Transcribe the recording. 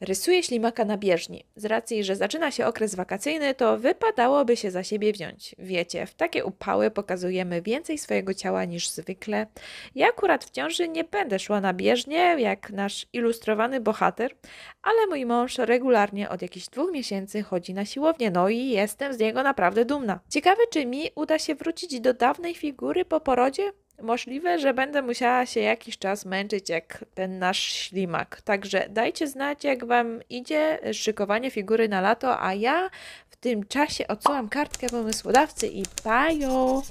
Rysuję ślimaka na bieżni. Z racji, że zaczyna się okres wakacyjny, to wypadałoby się za siebie wziąć. Wiecie, w takie upały pokazujemy więcej swojego ciała niż zwykle. Ja akurat w ciąży nie będę szła na bieżnię, jak nasz ilustrowany bohater, ale mój mąż regularnie od jakichś dwóch miesięcy chodzi na siłownię, no i jestem z niego naprawdę dumna. Ciekawe, czy mi uda się wrócić do dawnej figury po porodzie? Możliwe, że będę musiała się jakiś czas męczyć jak ten nasz ślimak. Także dajcie znać, jak Wam idzie szykowanie figury na lato, a ja w tym czasie odsyłam kartkę pomysłodawcy i pajo!